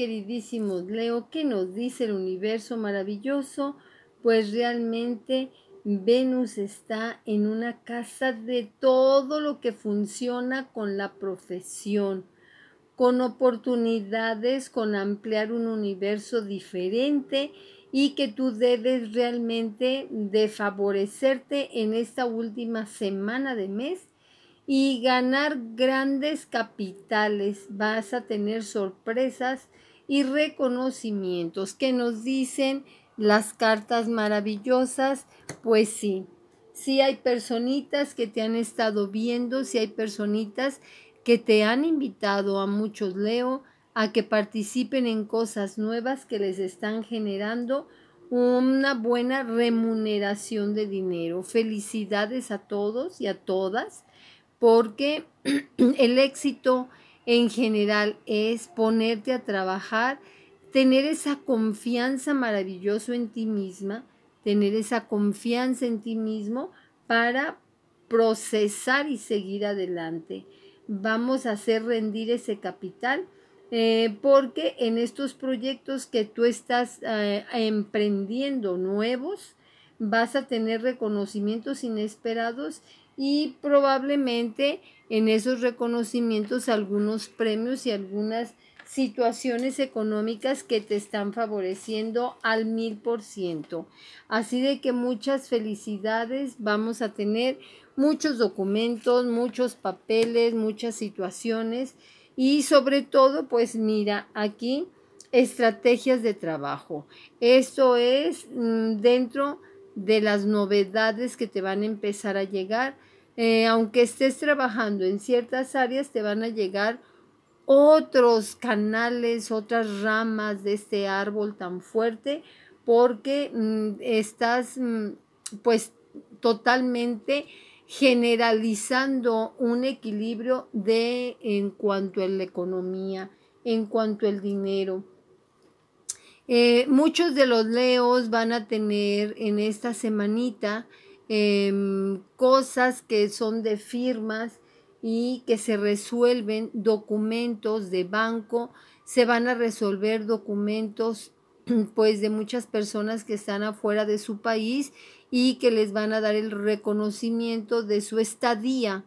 queridísimos Leo, ¿qué nos dice el universo maravilloso? Pues realmente Venus está en una casa de todo lo que funciona con la profesión, con oportunidades, con ampliar un universo diferente y que tú debes realmente de favorecerte en esta última semana de mes y ganar grandes capitales. Vas a tener sorpresas y reconocimientos que nos dicen las cartas maravillosas, pues sí, sí hay personitas que te han estado viendo, sí hay personitas que te han invitado a muchos Leo a que participen en cosas nuevas que les están generando una buena remuneración de dinero. Felicidades a todos y a todas porque el éxito en general es ponerte a trabajar, tener esa confianza maravillosa en ti misma, tener esa confianza en ti mismo para procesar y seguir adelante. Vamos a hacer rendir ese capital eh, porque en estos proyectos que tú estás eh, emprendiendo nuevos, vas a tener reconocimientos inesperados y probablemente en esos reconocimientos algunos premios y algunas situaciones económicas que te están favoreciendo al mil por ciento. Así de que muchas felicidades, vamos a tener muchos documentos, muchos papeles, muchas situaciones y sobre todo, pues mira, aquí estrategias de trabajo. Esto es mm, dentro de las novedades que te van a empezar a llegar eh, aunque estés trabajando en ciertas áreas, te van a llegar otros canales, otras ramas de este árbol tan fuerte, porque mm, estás mm, pues totalmente generalizando un equilibrio de en cuanto a la economía, en cuanto al dinero. Eh, muchos de los leos van a tener en esta semanita Em, cosas que son de firmas y que se resuelven documentos de banco, se van a resolver documentos pues de muchas personas que están afuera de su país y que les van a dar el reconocimiento de su estadía.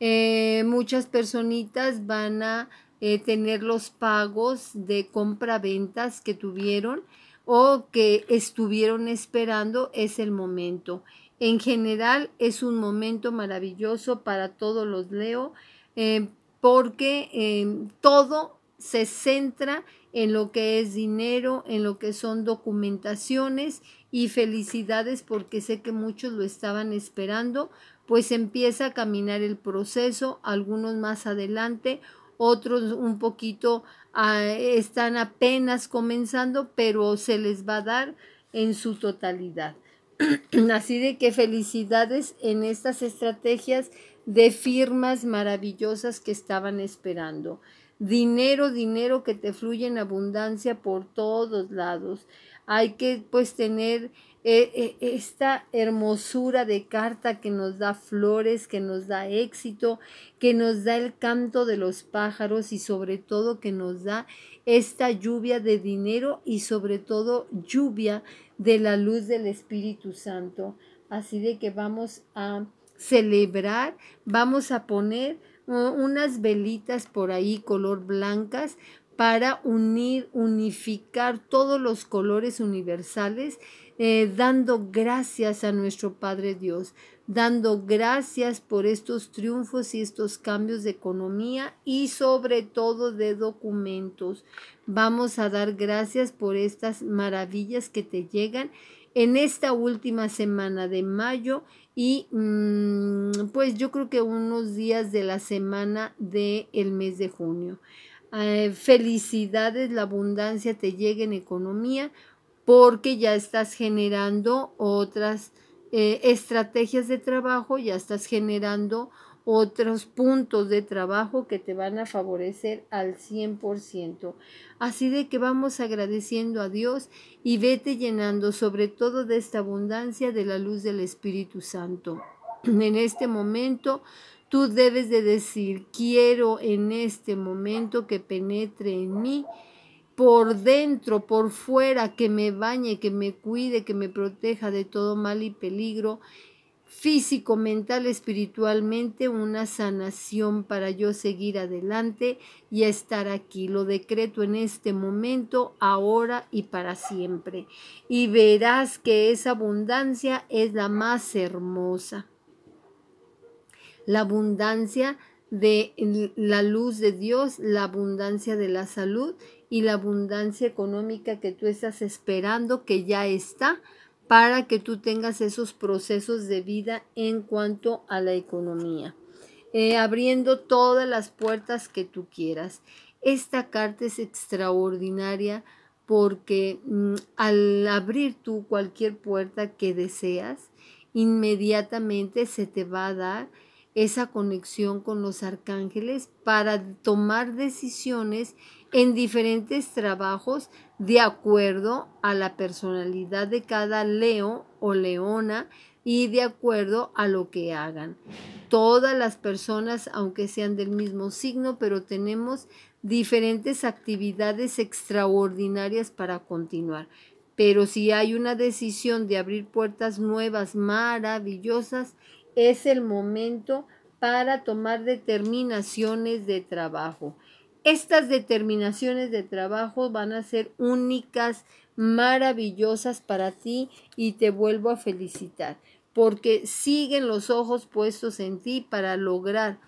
Eh, muchas personitas van a eh, tener los pagos de compraventas que tuvieron o que estuvieron esperando, es el momento. En general es un momento maravilloso para todos los Leo eh, porque em, todo se centra en lo que es dinero, en lo que son documentaciones y felicidades porque sé que muchos lo estaban esperando, pues empieza a caminar el proceso, algunos más adelante, otros un poquito ah, están apenas comenzando, pero se les va a dar en su totalidad. Así de que felicidades en estas estrategias de firmas maravillosas que estaban esperando dinero, dinero que te fluye en abundancia por todos lados. Hay que pues tener eh, eh, esta hermosura de carta que nos da flores, que nos da éxito, que nos da el canto de los pájaros y sobre todo que nos da esta lluvia de dinero y sobre todo lluvia de la luz del Espíritu Santo. Así de que vamos a celebrar, vamos a poner unas velitas por ahí color blancas para unir, unificar todos los colores universales, eh, dando gracias a nuestro Padre Dios, dando gracias por estos triunfos y estos cambios de economía y sobre todo de documentos. Vamos a dar gracias por estas maravillas que te llegan en esta última semana de mayo y mm, pues yo creo que unos días de la semana del mes de junio. Eh, felicidades, la abundancia te llega en economía porque ya estás generando otras eh, estrategias de trabajo, ya estás generando otros puntos de trabajo que te van a favorecer al 100%. Así de que vamos agradeciendo a Dios y vete llenando sobre todo de esta abundancia de la luz del Espíritu Santo. En este momento tú debes de decir, quiero en este momento que penetre en mí por dentro, por fuera, que me bañe, que me cuide, que me proteja de todo mal y peligro físico, mental, espiritualmente, una sanación para yo seguir adelante y estar aquí. Lo decreto en este momento, ahora y para siempre. Y verás que esa abundancia es la más hermosa. La abundancia de la luz de Dios, la abundancia de la salud y la abundancia económica que tú estás esperando que ya está para que tú tengas esos procesos de vida en cuanto a la economía, eh, abriendo todas las puertas que tú quieras. Esta carta es extraordinaria porque mm, al abrir tú cualquier puerta que deseas, inmediatamente se te va a dar esa conexión con los arcángeles para tomar decisiones en diferentes trabajos de acuerdo a la personalidad de cada leo o leona y de acuerdo a lo que hagan. Todas las personas, aunque sean del mismo signo, pero tenemos diferentes actividades extraordinarias para continuar. Pero si hay una decisión de abrir puertas nuevas, maravillosas, es el momento para tomar determinaciones de trabajo. Estas determinaciones de trabajo van a ser únicas, maravillosas para ti y te vuelvo a felicitar porque siguen los ojos puestos en ti para lograr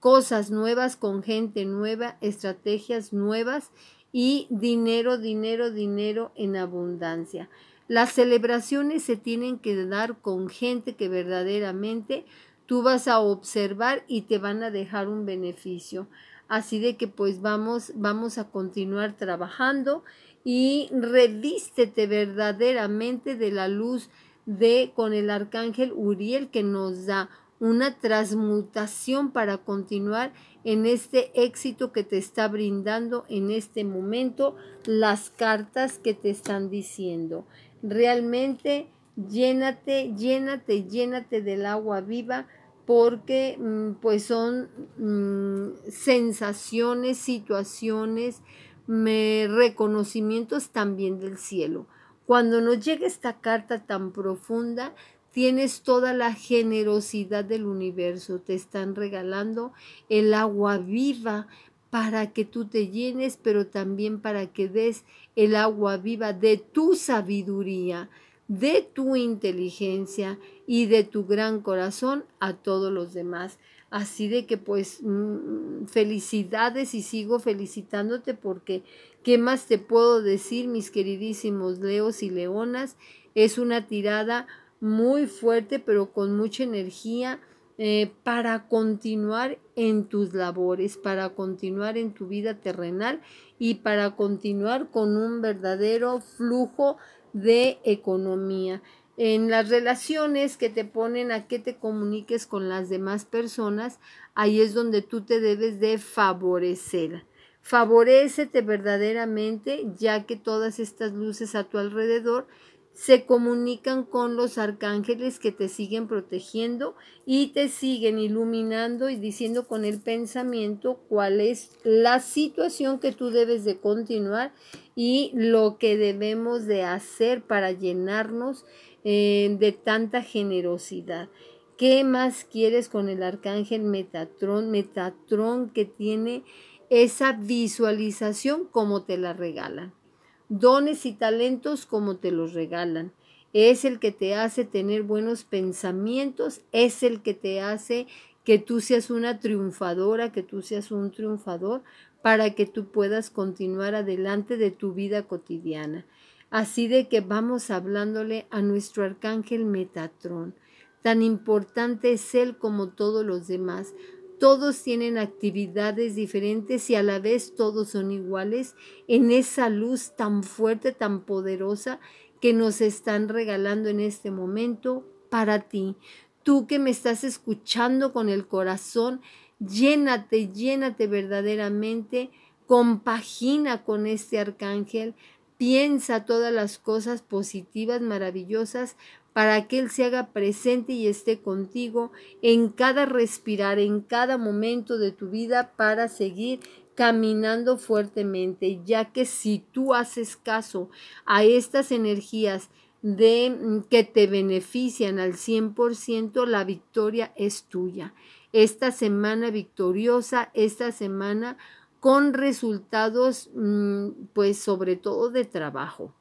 cosas nuevas con gente nueva, estrategias nuevas y dinero, dinero, dinero en abundancia. Las celebraciones se tienen que dar con gente que verdaderamente tú vas a observar y te van a dejar un beneficio. Así de que pues vamos, vamos a continuar trabajando y revístete verdaderamente de la luz de con el arcángel Uriel que nos da una transmutación para continuar en este éxito que te está brindando en este momento las cartas que te están diciendo. Realmente llénate, llénate, llénate del agua viva porque mm, pues son mm, sensaciones, situaciones, me, reconocimientos también del cielo. Cuando nos llega esta carta tan profunda, tienes toda la generosidad del universo, te están regalando el agua viva para que tú te llenes, pero también para que des el agua viva de tu sabiduría, de tu inteligencia y de tu gran corazón a todos los demás. Así de que pues mm, felicidades y sigo felicitándote porque ¿qué más te puedo decir, mis queridísimos leos y leonas? Es una tirada muy fuerte, pero con mucha energía, eh, para continuar en tus labores, para continuar en tu vida terrenal y para continuar con un verdadero flujo de economía. En las relaciones que te ponen a que te comuniques con las demás personas, ahí es donde tú te debes de favorecer. Favorecete verdaderamente, ya que todas estas luces a tu alrededor se comunican con los arcángeles que te siguen protegiendo y te siguen iluminando y diciendo con el pensamiento cuál es la situación que tú debes de continuar y lo que debemos de hacer para llenarnos eh, de tanta generosidad. ¿Qué más quieres con el arcángel Metatrón? Metatrón que tiene esa visualización como te la regalan dones y talentos como te los regalan. Es el que te hace tener buenos pensamientos, es el que te hace que tú seas una triunfadora, que tú seas un triunfador, para que tú puedas continuar adelante de tu vida cotidiana. Así de que vamos hablándole a nuestro arcángel Metatrón. Tan importante es él como todos los demás todos tienen actividades diferentes y a la vez todos son iguales en esa luz tan fuerte, tan poderosa que nos están regalando en este momento para ti. Tú que me estás escuchando con el corazón, llénate, llénate verdaderamente, compagina con este arcángel, piensa todas las cosas positivas, maravillosas, para que Él se haga presente y esté contigo en cada respirar, en cada momento de tu vida para seguir caminando fuertemente, ya que si tú haces caso a estas energías de mm, que te benefician al 100%, la victoria es tuya. Esta semana victoriosa, esta semana con resultados, mm, pues sobre todo de trabajo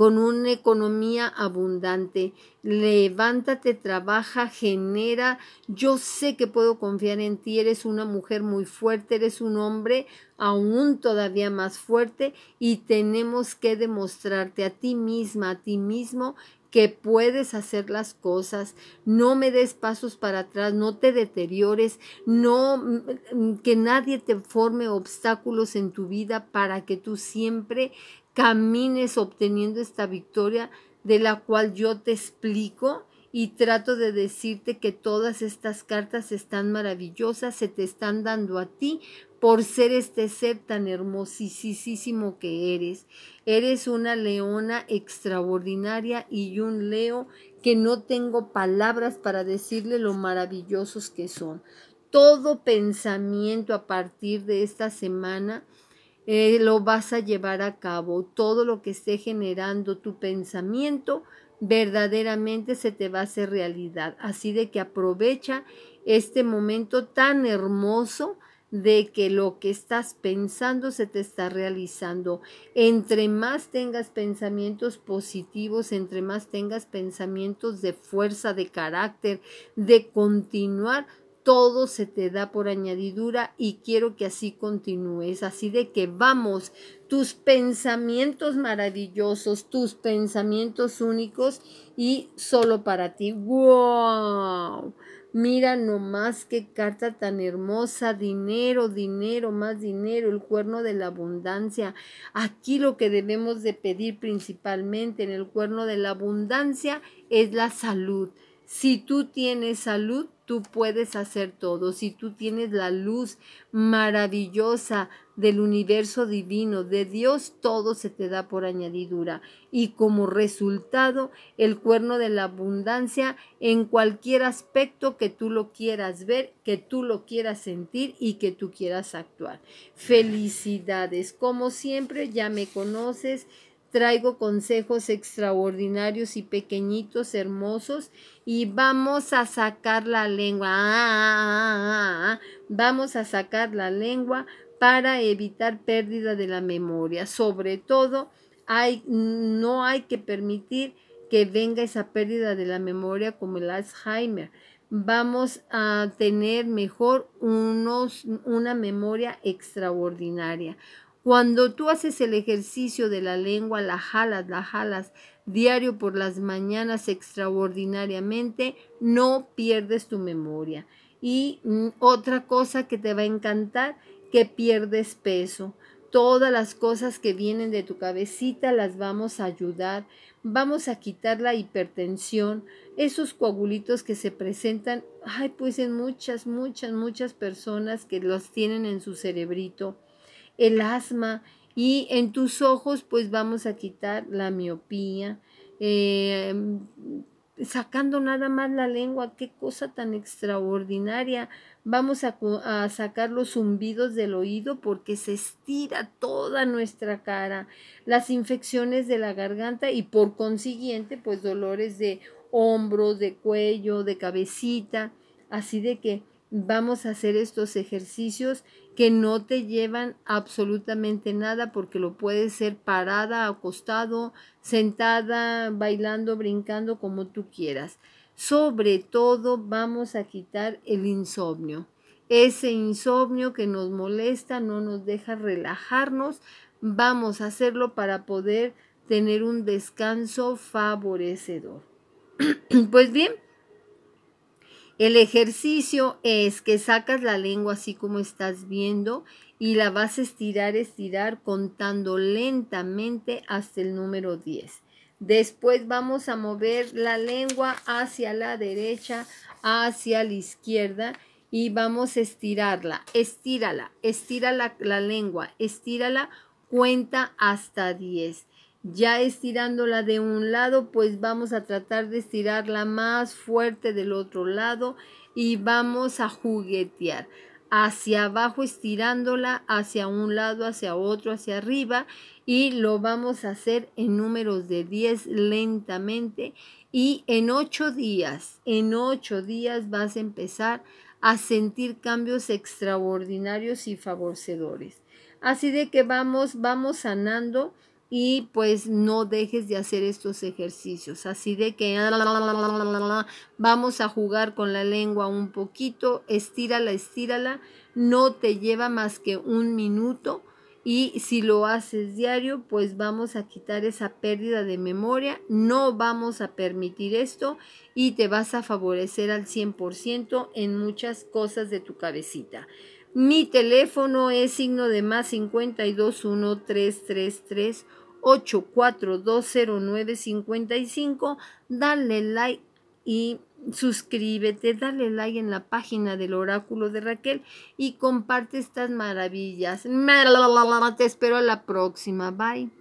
con una economía abundante. Levántate, trabaja, genera. Yo sé que puedo confiar en ti. Eres una mujer muy fuerte, eres un hombre aún todavía más fuerte y tenemos que demostrarte a ti misma, a ti mismo que puedes hacer las cosas, no me des pasos para atrás, no te deteriores, no mm, mm, que nadie te forme obstáculos en tu vida para que tú siempre camines obteniendo esta victoria de la cual yo te explico y trato de decirte que todas estas cartas están maravillosas, se te están dando a ti por ser este ser tan hermosísimo que eres. Eres una leona extraordinaria y un leo que no tengo palabras para decirle lo maravillosos que son. Todo pensamiento a partir de esta semana eh, lo vas a llevar a cabo. Todo lo que esté generando tu pensamiento verdaderamente se te va a hacer realidad. Así de que aprovecha este momento tan hermoso de que lo que estás pensando se te está realizando. Entre más tengas pensamientos positivos, entre más tengas pensamientos de fuerza, de carácter, de continuar, todo se te da por añadidura y quiero que así continúes. Así de que vamos, tus pensamientos maravillosos, tus pensamientos únicos y solo para ti. ¡Wow! Mira nomás qué carta tan hermosa, dinero, dinero, más dinero, el cuerno de la abundancia. Aquí lo que debemos de pedir principalmente en el cuerno de la abundancia es la salud. Si tú tienes salud, tú puedes hacer todo. Si tú tienes la luz maravillosa del universo divino, de Dios, todo se te da por añadidura. Y como resultado, el cuerno de la abundancia en cualquier aspecto que tú lo quieras ver, que tú lo quieras sentir y que tú quieras actuar. Felicidades. Como siempre, ya me conoces traigo consejos extraordinarios y pequeñitos, hermosos, y vamos a sacar la lengua. Ah, ah, ah, vamos a sacar la lengua para evitar pérdida de la memoria. Sobre todo, no hay que permitir que venga esa pérdida de la memoria como el Alzheimer. Vamos a tener mejor unos, una memoria extraordinaria. Cuando tú haces el ejercicio de la lengua, la jalas, la jalas diario por las mañanas extraordinariamente, no pierdes tu memoria. Y mm, otra cosa que te va a encantar, que pierdes peso. Todas las cosas que vienen de tu cabecita las vamos a ayudar. Vamos a quitar la hipertensión, esos coagulitos que se presentan, ay, pues en muchas, muchas, muchas personas que los tienen en su cerebrito el asma y en tus ojos pues vamos a quitar la miopía, em, sacando nada más la lengua, qué cosa tan extraordinaria. Vamos a, sacar los zumbidos del oído porque se estira toda nuestra cara, las infecciones de la garganta y por consiguiente pues dolores de hombros, de cuello, de cabecita. Así de que vamos a hacer estos ejercicios que no te llevan absolutamente nada porque lo puedes hacer parada, acostado, sentada, bailando, brincando, como tú quieras. Sobre todo vamos a quitar el insomnio. Ese insomnio que nos molesta, no nos deja relajarnos, vamos a hacerlo para poder tener un descanso favorecedor. pues bien, el ejercicio es que sacas la lengua así como estás viendo y la vas a estirar, estirar contando lentamente hasta el número 10. Después vamos a mover la lengua hacia la derecha, hacia la izquierda y vamos a estirarla. Estírala, estira la, lengua, estírala, cuenta hasta 10 ya estirándola de un lado, pues vamos a tratar de estirarla más fuerte del otro lado y vamos a juguetear hacia abajo estirándola hacia un lado, hacia otro, hacia arriba y lo vamos a hacer en números de 10 lentamente y en 8 días, en 8 días vas a empezar a sentir cambios extraordinarios y favorecedores. Así de que vamos, vamos sanando y pues no dejes de hacer estos ejercicios. Así de que vamos a jugar con la lengua un poquito, estírala, estírala, no te lleva más que un minuto y si lo haces diario, pues vamos a quitar esa pérdida de memoria, no vamos a permitir esto y te vas a favorecer al 100% en muchas cosas de tu cabecita. Mi teléfono es signo de más 521333 8420955. Dale like y suscríbete, dale like en la página del oráculo de Raquel y comparte estas maravillas. Te espero a la próxima. Bye.